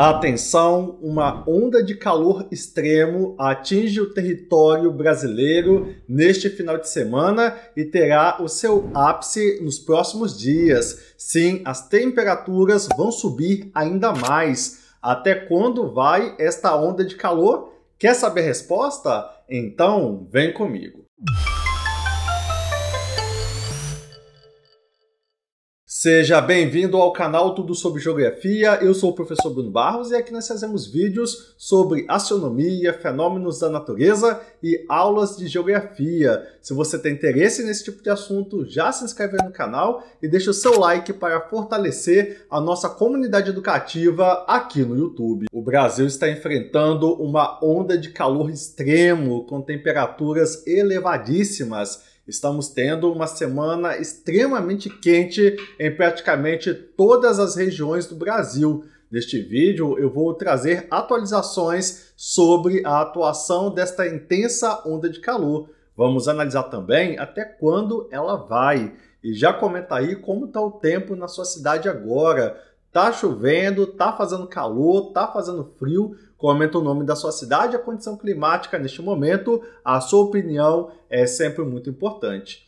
Atenção, uma onda de calor extremo atinge o território brasileiro neste final de semana e terá o seu ápice nos próximos dias. Sim, as temperaturas vão subir ainda mais. Até quando vai esta onda de calor? Quer saber a resposta? Então, vem comigo. Seja bem-vindo ao canal Tudo sobre Geografia. Eu sou o professor Bruno Barros e aqui nós fazemos vídeos sobre astronomia, fenômenos da natureza e aulas de geografia. Se você tem interesse nesse tipo de assunto, já se inscreve no canal e deixa o seu like para fortalecer a nossa comunidade educativa aqui no YouTube. O Brasil está enfrentando uma onda de calor extremo com temperaturas elevadíssimas Estamos tendo uma semana extremamente quente em praticamente todas as regiões do Brasil. Neste vídeo, eu vou trazer atualizações sobre a atuação desta intensa onda de calor. Vamos analisar também até quando ela vai. E já comenta aí como está o tempo na sua cidade agora. Tá chovendo, tá fazendo calor, tá fazendo frio. Comenta o nome da sua cidade, e a condição climática neste momento, a sua opinião é sempre muito importante.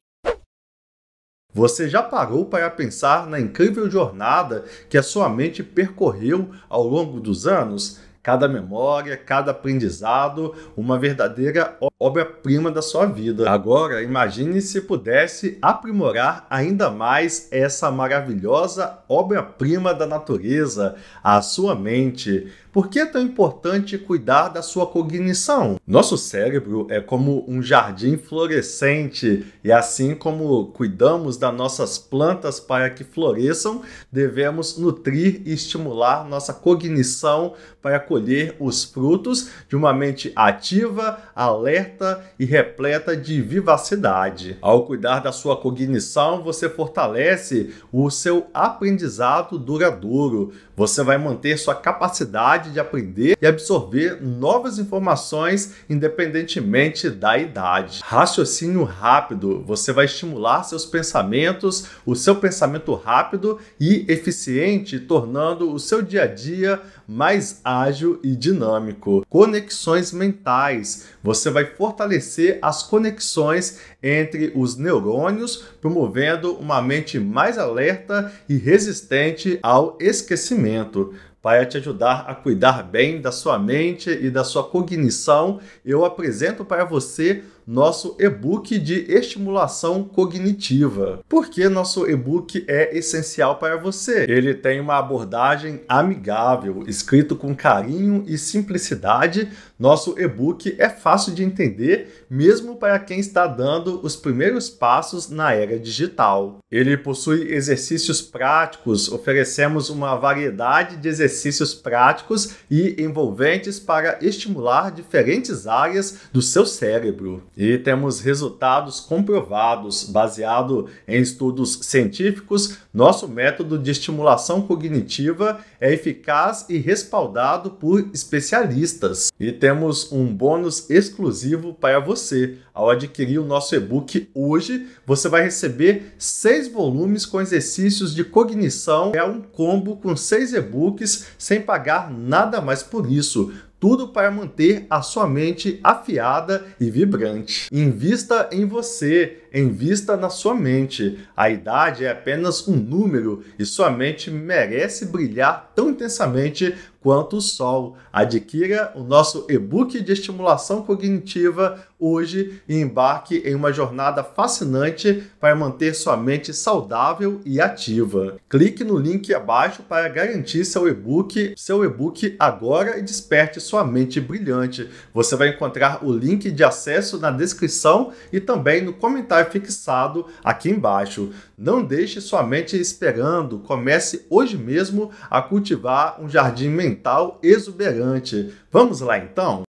Você já parou para pensar na incrível jornada que a sua mente percorreu ao longo dos anos? Cada memória, cada aprendizado, uma verdadeira obra-prima da sua vida. Agora, imagine se pudesse aprimorar ainda mais essa maravilhosa obra-prima da natureza, a sua mente. Por que é tão importante cuidar da sua cognição? Nosso cérebro é como um jardim florescente e assim como cuidamos das nossas plantas para que floresçam, devemos nutrir e estimular nossa cognição para colher os frutos de uma mente ativa, alerta e repleta de vivacidade. Ao cuidar da sua cognição, você fortalece o seu aprendizado duradouro. Você vai manter sua capacidade de aprender e absorver novas informações independentemente da idade. Raciocínio rápido, você vai estimular seus pensamentos, o seu pensamento rápido e eficiente, tornando o seu dia a dia mais ágil e dinâmico. Conexões mentais, você vai fortalecer as conexões entre os neurônios, promovendo uma mente mais alerta e resistente ao esquecimento para te ajudar a cuidar bem da sua mente e da sua cognição, eu apresento para você nosso e-book de estimulação cognitiva. Porque nosso e-book é essencial para você. Ele tem uma abordagem amigável, escrito com carinho e simplicidade nosso e-book é fácil de entender, mesmo para quem está dando os primeiros passos na era digital. Ele possui exercícios práticos, oferecemos uma variedade de exercícios práticos e envolventes para estimular diferentes áreas do seu cérebro. E temos resultados comprovados, baseado em estudos científicos, nosso método de estimulação cognitiva é eficaz e respaldado por especialistas. E temos temos um bônus exclusivo para você. Ao adquirir o nosso e-book hoje, você vai receber seis volumes com exercícios de cognição. É um combo com seis e-books sem pagar nada mais por isso tudo para manter a sua mente afiada e vibrante. Invista em você em vista na sua mente. A idade é apenas um número e sua mente merece brilhar tão intensamente quanto o sol. Adquira o nosso e-book de estimulação cognitiva hoje e embarque em uma jornada fascinante para manter sua mente saudável e ativa. Clique no link abaixo para garantir seu e-book, seu e-book agora e desperte sua mente brilhante. Você vai encontrar o link de acesso na descrição e também no comentário Spotify fixado aqui embaixo. Não deixe sua mente esperando, comece hoje mesmo a cultivar um jardim mental exuberante. Vamos lá então?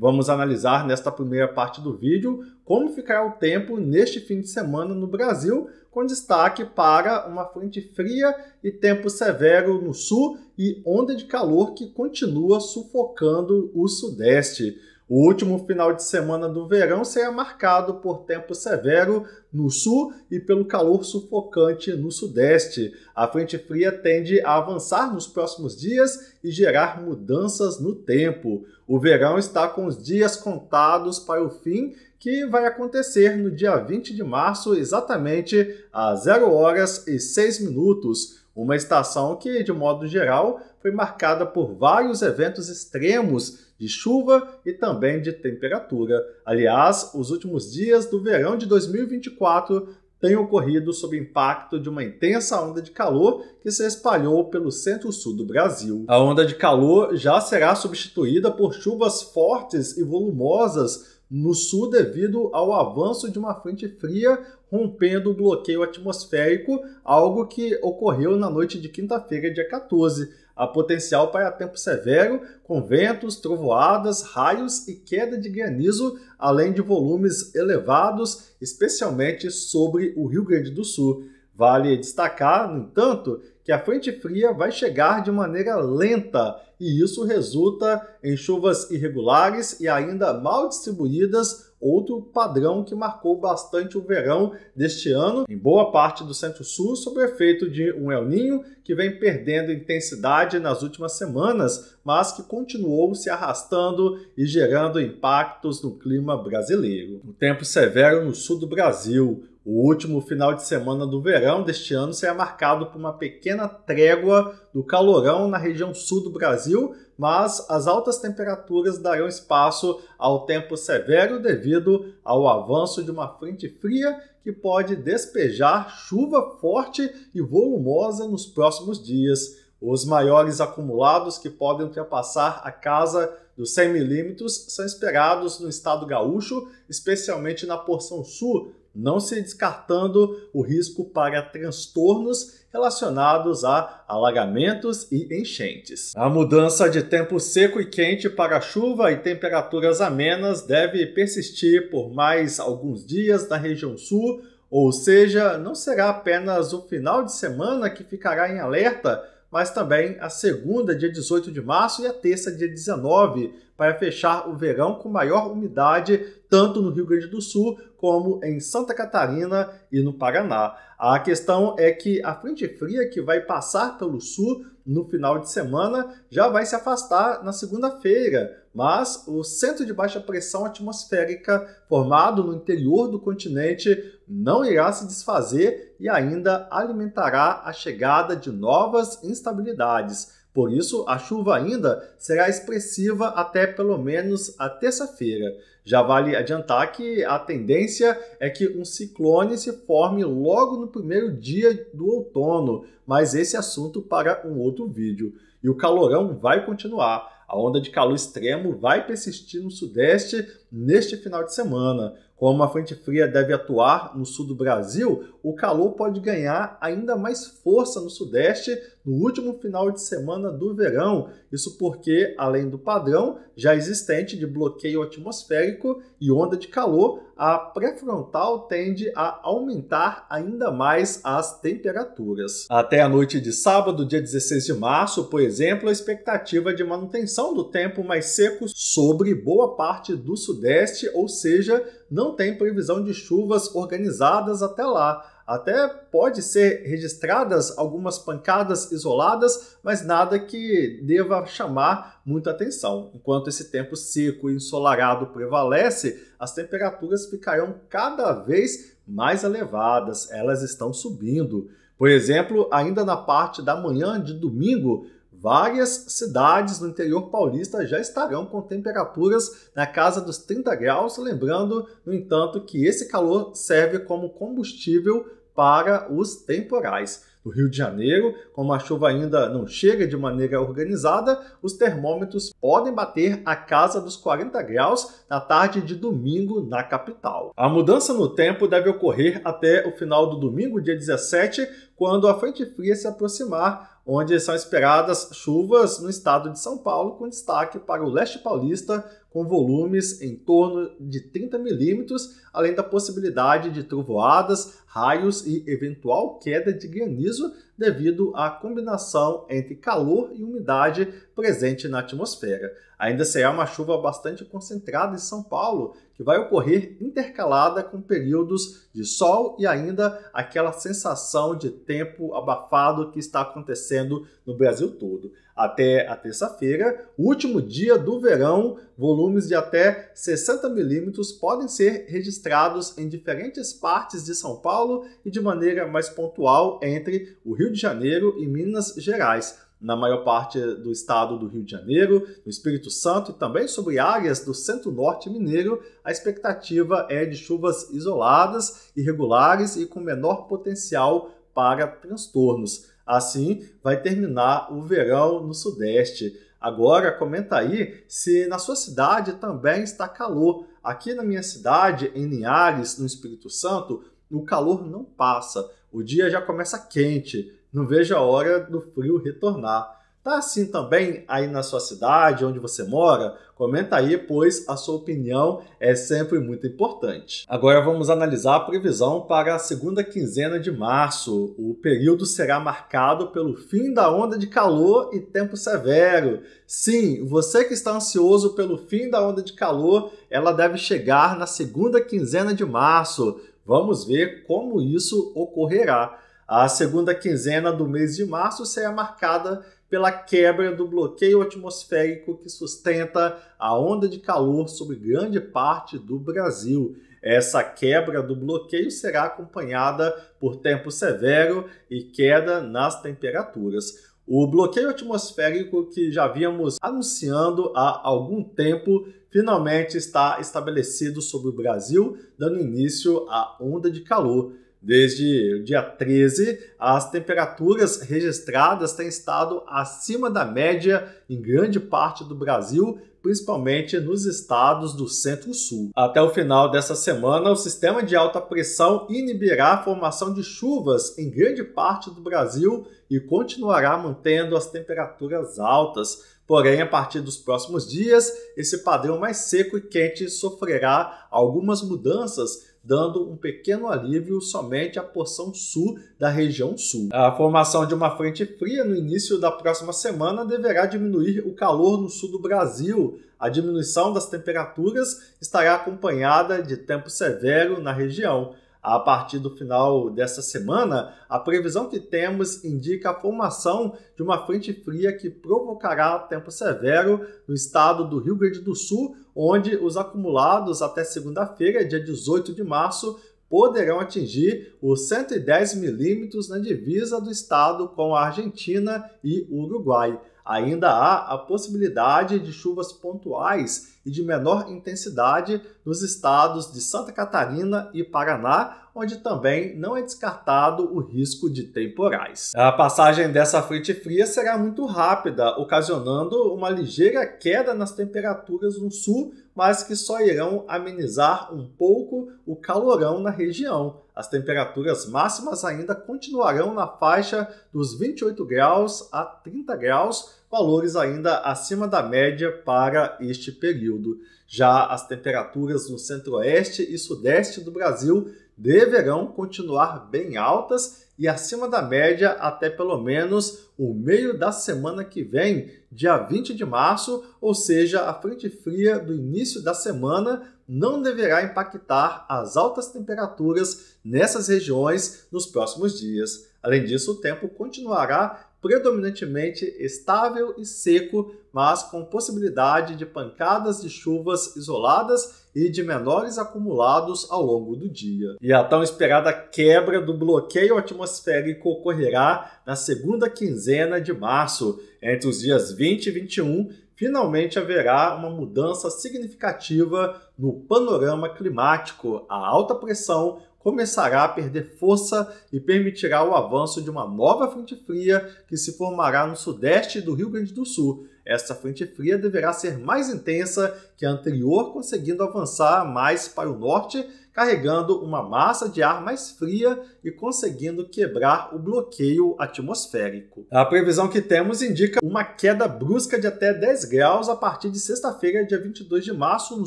Vamos analisar nesta primeira parte do vídeo como ficará o tempo neste fim de semana no Brasil, com destaque para uma frente fria e tempo severo no sul e onda de calor que continua sufocando o sudeste. O último final de semana do verão será marcado por tempo severo no sul e pelo calor sufocante no sudeste. A frente fria tende a avançar nos próximos dias e gerar mudanças no tempo. O verão está com os dias contados para o fim, que vai acontecer no dia 20 de março, exatamente às 0 horas e 6 minutos. Uma estação que, de modo geral, foi marcada por vários eventos extremos de chuva e também de temperatura. Aliás, os últimos dias do verão de 2024 têm ocorrido sob impacto de uma intensa onda de calor que se espalhou pelo centro-sul do Brasil. A onda de calor já será substituída por chuvas fortes e volumosas no sul devido ao avanço de uma frente fria rompendo o bloqueio atmosférico, algo que ocorreu na noite de quinta-feira, dia 14. Há potencial para tempo severo, com ventos, trovoadas, raios e queda de granizo, além de volumes elevados, especialmente sobre o Rio Grande do Sul. Vale destacar, no entanto, que a frente fria vai chegar de maneira lenta e isso resulta em chuvas irregulares e ainda mal distribuídas outro padrão que marcou bastante o verão deste ano, em boa parte do centro-sul, sob o efeito de um El Ninho que vem perdendo intensidade nas últimas semanas, mas que continuou se arrastando e gerando impactos no clima brasileiro. O tempo severo no sul do Brasil, o último final de semana do verão deste ano será marcado por uma pequena trégua do calorão na região sul do Brasil, mas as altas temperaturas darão espaço ao tempo severo devido ao avanço de uma frente fria que pode despejar chuva forte e volumosa nos próximos dias. Os maiores acumulados que podem ultrapassar a casa dos 100 milímetros são esperados no estado gaúcho, especialmente na porção sul não se descartando o risco para transtornos relacionados a alagamentos e enchentes. A mudança de tempo seco e quente para chuva e temperaturas amenas deve persistir por mais alguns dias na região sul, ou seja, não será apenas o final de semana que ficará em alerta mas também a segunda, dia 18 de março, e a terça, dia 19, para fechar o verão com maior umidade, tanto no Rio Grande do Sul como em Santa Catarina e no Paraná. A questão é que a frente fria que vai passar pelo sul no final de semana, já vai se afastar na segunda-feira, mas o centro de baixa pressão atmosférica formado no interior do continente não irá se desfazer e ainda alimentará a chegada de novas instabilidades. Por isso, a chuva ainda será expressiva até pelo menos a terça-feira. Já vale adiantar que a tendência é que um ciclone se forme logo no primeiro dia do outono, mas esse é assunto para um outro vídeo. E o calorão vai continuar. A onda de calor extremo vai persistir no sudeste neste final de semana. Como a frente fria deve atuar no sul do Brasil, o calor pode ganhar ainda mais força no sudeste no último final de semana do verão. Isso porque, além do padrão já existente de bloqueio atmosférico e onda de calor, a pré-frontal tende a aumentar ainda mais as temperaturas. Até a noite de sábado, dia 16 de março, por exemplo, a expectativa de manutenção do tempo mais seco sobre boa parte do sudeste, ou seja, não tem previsão de chuvas organizadas até lá. Até pode ser registradas algumas pancadas isoladas, mas nada que deva chamar muita atenção. Enquanto esse tempo seco e ensolarado prevalece, as temperaturas ficarão cada vez mais elevadas, elas estão subindo. Por exemplo, ainda na parte da manhã de domingo, Várias cidades no interior paulista já estarão com temperaturas na casa dos 30 graus, lembrando, no entanto, que esse calor serve como combustível para os temporais. No Rio de Janeiro, como a chuva ainda não chega de maneira organizada, os termômetros podem bater a casa dos 40 graus na tarde de domingo na capital. A mudança no tempo deve ocorrer até o final do domingo, dia 17, quando a frente fria se aproximar, onde são esperadas chuvas no estado de São Paulo, com destaque para o leste paulista, com volumes em torno de 30 milímetros, além da possibilidade de trovoadas, raios e eventual queda de granizo devido à combinação entre calor e umidade presente na atmosfera. Ainda será uma chuva bastante concentrada em São Paulo, que vai ocorrer intercalada com períodos de sol e ainda aquela sensação de tempo abafado que está acontecendo no Brasil todo até a terça-feira, último dia do verão, volumes de até 60 milímetros podem ser registrados em diferentes partes de São Paulo e de maneira mais pontual entre o Rio de Janeiro e Minas Gerais. Na maior parte do estado do Rio de Janeiro, no Espírito Santo e também sobre áreas do centro-norte mineiro, a expectativa é de chuvas isoladas, irregulares e com menor potencial para transtornos. Assim, vai terminar o verão no Sudeste. Agora, comenta aí se na sua cidade também está calor. Aqui na minha cidade, em Linhares, no Espírito Santo, o calor não passa. O dia já começa quente. Não vejo a hora do frio retornar. Tá assim também aí na sua cidade, onde você mora? Comenta aí, pois a sua opinião é sempre muito importante. Agora vamos analisar a previsão para a segunda quinzena de março. O período será marcado pelo fim da onda de calor e tempo severo. Sim, você que está ansioso pelo fim da onda de calor, ela deve chegar na segunda quinzena de março. Vamos ver como isso ocorrerá. A segunda quinzena do mês de março será marcada pela quebra do bloqueio atmosférico que sustenta a onda de calor sobre grande parte do Brasil. Essa quebra do bloqueio será acompanhada por tempo severo e queda nas temperaturas. O bloqueio atmosférico que já víamos anunciando há algum tempo finalmente está estabelecido sobre o Brasil, dando início à onda de calor. Desde o dia 13, as temperaturas registradas têm estado acima da média em grande parte do Brasil, principalmente nos estados do centro-sul. Até o final dessa semana, o sistema de alta pressão inibirá a formação de chuvas em grande parte do Brasil e continuará mantendo as temperaturas altas. Porém, a partir dos próximos dias, esse padrão mais seco e quente sofrerá algumas mudanças dando um pequeno alívio somente à porção sul da região sul. A formação de uma frente fria no início da próxima semana deverá diminuir o calor no sul do Brasil. A diminuição das temperaturas estará acompanhada de tempo severo na região a partir do final dessa semana, a previsão que temos indica a formação de uma frente fria que provocará tempo severo no estado do Rio Grande do Sul, onde os acumulados até segunda-feira, dia 18 de março, poderão atingir os 110 milímetros na divisa do estado com a Argentina e Uruguai. Ainda há a possibilidade de chuvas pontuais e de menor intensidade nos estados de Santa Catarina e Paraná, onde também não é descartado o risco de temporais. A passagem dessa frente fria será muito rápida, ocasionando uma ligeira queda nas temperaturas no sul, mas que só irão amenizar um pouco o calorão na região. As temperaturas máximas ainda continuarão na faixa dos 28 graus a 30 graus valores ainda acima da média para este período. Já as temperaturas no centro-oeste e sudeste do Brasil deverão continuar bem altas e acima da média até pelo menos o meio da semana que vem, dia 20 de março, ou seja, a frente fria do início da semana não deverá impactar as altas temperaturas nessas regiões nos próximos dias. Além disso, o tempo continuará predominantemente estável e seco, mas com possibilidade de pancadas de chuvas isoladas e de menores acumulados ao longo do dia. E a tão esperada quebra do bloqueio atmosférico ocorrerá na segunda quinzena de março, entre os dias 20 e 21. Finalmente haverá uma mudança significativa no panorama climático. A alta pressão começará a perder força e permitirá o avanço de uma nova frente fria que se formará no sudeste do Rio Grande do Sul esta frente fria deverá ser mais intensa que a anterior, conseguindo avançar mais para o norte, carregando uma massa de ar mais fria e conseguindo quebrar o bloqueio atmosférico. A previsão que temos indica uma queda brusca de até 10 graus a partir de sexta-feira, dia 22 de março, no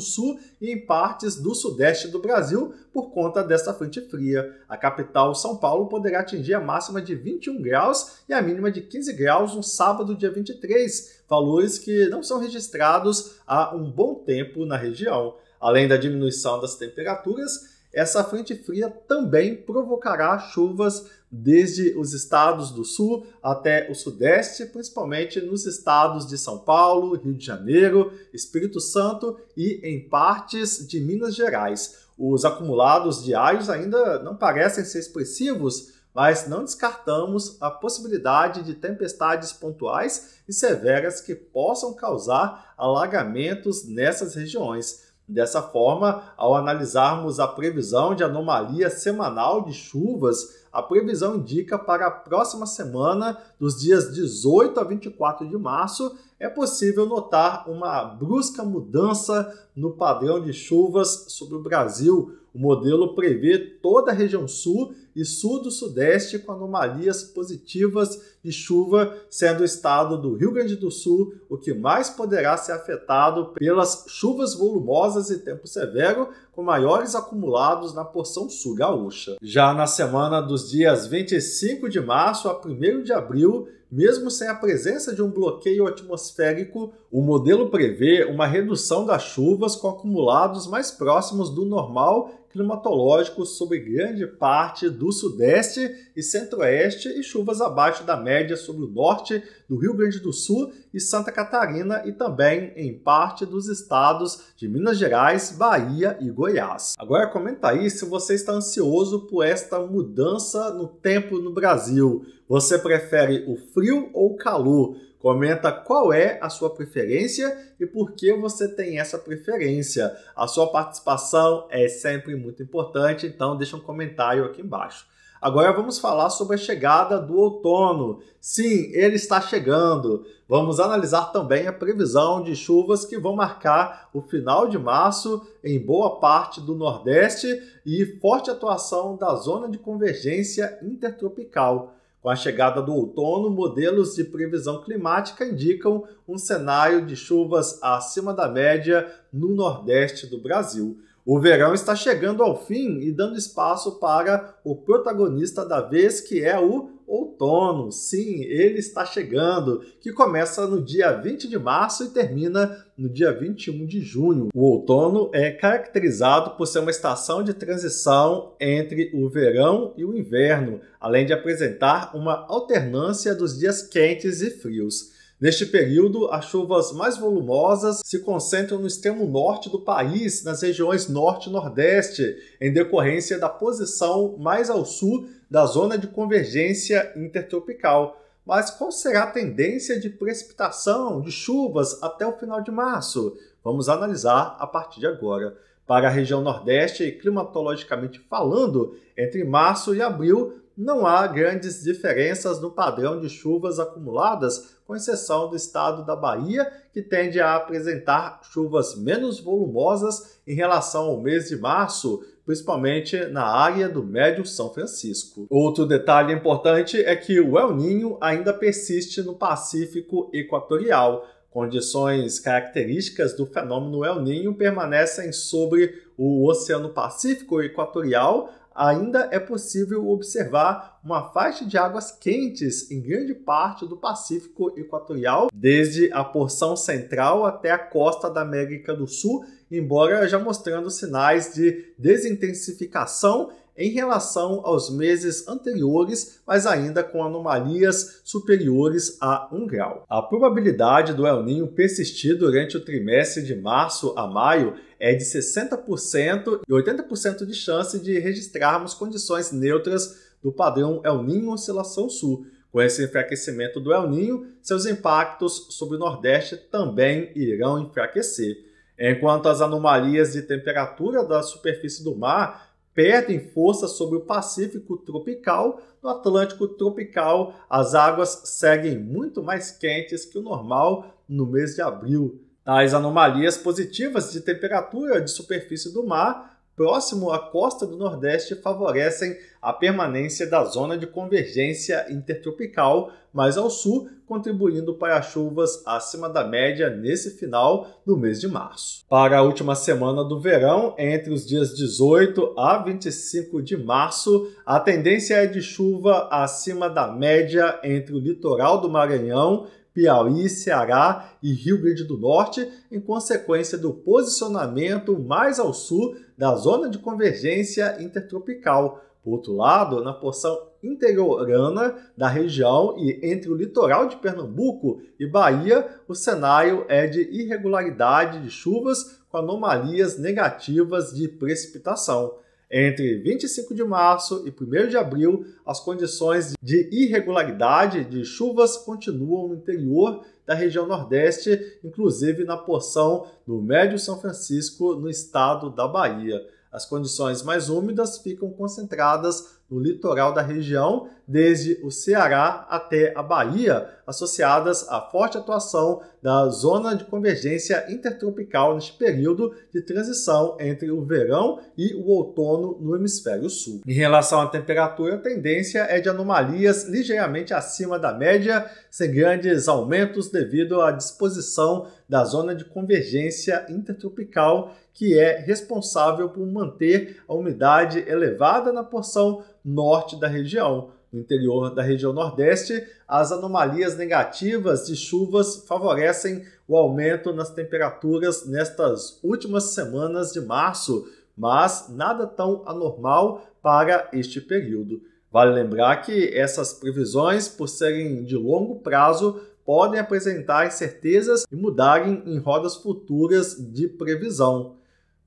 sul e em partes do sudeste do Brasil, por conta desta frente fria. A capital, São Paulo, poderá atingir a máxima de 21 graus e a mínima de 15 graus no sábado, dia 23 valores que não são registrados há um bom tempo na região. Além da diminuição das temperaturas, essa frente fria também provocará chuvas desde os estados do sul até o sudeste, principalmente nos estados de São Paulo, Rio de Janeiro, Espírito Santo e em partes de Minas Gerais. Os acumulados diários ainda não parecem ser expressivos, mas não descartamos a possibilidade de tempestades pontuais e severas que possam causar alagamentos nessas regiões. Dessa forma, ao analisarmos a previsão de anomalia semanal de chuvas a previsão indica para a próxima semana, dos dias 18 a 24 de março, é possível notar uma brusca mudança no padrão de chuvas sobre o Brasil. O modelo prevê toda a região sul e sul do sudeste com anomalias positivas de chuva, sendo o estado do Rio Grande do Sul o que mais poderá ser afetado pelas chuvas volumosas e tempo severo, com maiores acumulados na porção sul gaúcha. Já na semana dos nos dias 25 de março a 1 de abril, mesmo sem a presença de um bloqueio atmosférico, o modelo prevê uma redução das chuvas com acumulados mais próximos do normal climatológicos sobre grande parte do Sudeste e Centro-Oeste e chuvas abaixo da média sobre o norte do Rio Grande do Sul e Santa Catarina e também em parte dos estados de Minas Gerais, Bahia e Goiás. Agora comenta aí se você está ansioso por esta mudança no tempo no Brasil. Você prefere o frio ou o calor? Comenta qual é a sua preferência e por que você tem essa preferência. A sua participação é sempre muito importante, então deixa um comentário aqui embaixo. Agora vamos falar sobre a chegada do outono. Sim, ele está chegando. Vamos analisar também a previsão de chuvas que vão marcar o final de março em boa parte do Nordeste e forte atuação da zona de convergência intertropical. Com a chegada do outono, modelos de previsão climática indicam um cenário de chuvas acima da média no nordeste do Brasil. O verão está chegando ao fim e dando espaço para o protagonista da vez, que é o outono. Sim, ele está chegando, que começa no dia 20 de março e termina no dia 21 de junho. O outono é caracterizado por ser uma estação de transição entre o verão e o inverno, além de apresentar uma alternância dos dias quentes e frios. Neste período, as chuvas mais volumosas se concentram no extremo norte do país, nas regiões norte e nordeste, em decorrência da posição mais ao sul da zona de convergência intertropical. Mas qual será a tendência de precipitação de chuvas até o final de março? Vamos analisar a partir de agora. Para a região Nordeste, climatologicamente falando, entre março e abril, não há grandes diferenças no padrão de chuvas acumuladas, com exceção do estado da Bahia, que tende a apresentar chuvas menos volumosas em relação ao mês de março, principalmente na área do Médio São Francisco. Outro detalhe importante é que o El Ninho ainda persiste no Pacífico Equatorial. Condições características do fenômeno El Ninho permanecem sobre o Oceano Pacífico Equatorial, ainda é possível observar uma faixa de águas quentes em grande parte do Pacífico Equatorial, desde a porção central até a costa da América do Sul, embora já mostrando sinais de desintensificação em relação aos meses anteriores, mas ainda com anomalias superiores a 1 grau. A probabilidade do El Ninho persistir durante o trimestre de março a maio é de 60% e 80% de chance de registrarmos condições neutras do padrão El Ninho Oscilação Sul. Com esse enfraquecimento do El Ninho, seus impactos sobre o Nordeste também irão enfraquecer. Enquanto as anomalias de temperatura da superfície do mar perdem força sobre o Pacífico tropical, no Atlântico tropical as águas seguem muito mais quentes que o normal no mês de abril. As anomalias positivas de temperatura de superfície do mar próximo à costa do Nordeste favorecem a permanência da zona de convergência intertropical mais ao sul, contribuindo para chuvas acima da média nesse final do mês de março. Para a última semana do verão, entre os dias 18 a 25 de março, a tendência é de chuva acima da média entre o litoral do Maranhão Piauí, Ceará e Rio Grande do Norte, em consequência do posicionamento mais ao sul da zona de convergência intertropical. Por outro lado, na porção interiorana da região e entre o litoral de Pernambuco e Bahia, o cenário é de irregularidade de chuvas com anomalias negativas de precipitação. Entre 25 de março e 1 de abril, as condições de irregularidade de chuvas continuam no interior da região Nordeste, inclusive na porção do Médio São Francisco, no estado da Bahia. As condições mais úmidas ficam concentradas no litoral da região, desde o Ceará até a Bahia, associadas à forte atuação da zona de convergência intertropical neste período de transição entre o verão e o outono no hemisfério sul. Em relação à temperatura, a tendência é de anomalias ligeiramente acima da média, sem grandes aumentos devido à disposição da zona de convergência intertropical, que é responsável por manter a umidade elevada na porção norte da região. No interior da região Nordeste, as anomalias negativas de chuvas favorecem o aumento nas temperaturas nestas últimas semanas de março, mas nada tão anormal para este período. Vale lembrar que essas previsões, por serem de longo prazo, podem apresentar incertezas e mudarem em rodas futuras de previsão.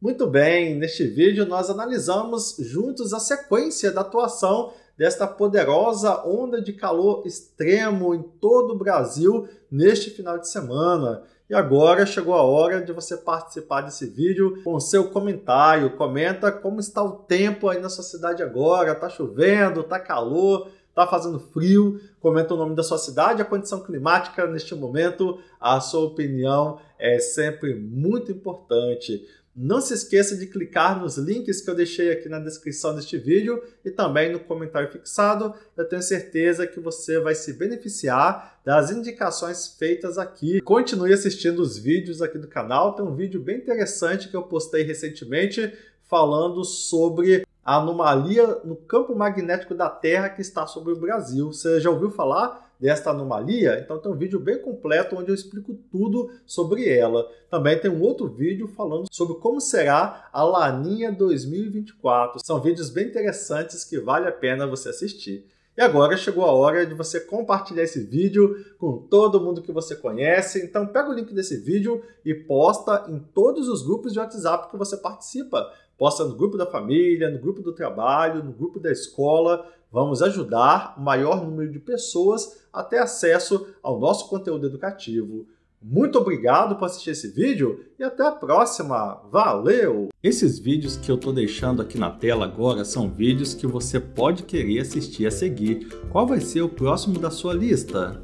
Muito bem, neste vídeo nós analisamos juntos a sequência da atuação desta poderosa onda de calor extremo em todo o Brasil neste final de semana. E agora chegou a hora de você participar desse vídeo com seu comentário. Comenta como está o tempo aí na sua cidade agora. Tá chovendo, tá calor, tá fazendo frio? Comenta o nome da sua cidade, a condição climática neste momento. A sua opinião é sempre muito importante. Não se esqueça de clicar nos links que eu deixei aqui na descrição deste vídeo e também no comentário fixado. Eu tenho certeza que você vai se beneficiar das indicações feitas aqui. Continue assistindo os vídeos aqui do canal. Tem um vídeo bem interessante que eu postei recentemente falando sobre a anomalia no campo magnético da Terra que está sobre o Brasil. Você já ouviu falar? desta anomalia, então tem um vídeo bem completo onde eu explico tudo sobre ela. Também tem um outro vídeo falando sobre como será a Laninha 2024. São vídeos bem interessantes que vale a pena você assistir. E agora chegou a hora de você compartilhar esse vídeo com todo mundo que você conhece. Então pega o link desse vídeo e posta em todos os grupos de WhatsApp que você participa. Posta no grupo da família, no grupo do trabalho, no grupo da escola, Vamos ajudar o maior número de pessoas a ter acesso ao nosso conteúdo educativo. Muito obrigado por assistir esse vídeo e até a próxima. Valeu! Esses vídeos que eu estou deixando aqui na tela agora são vídeos que você pode querer assistir a seguir. Qual vai ser o próximo da sua lista?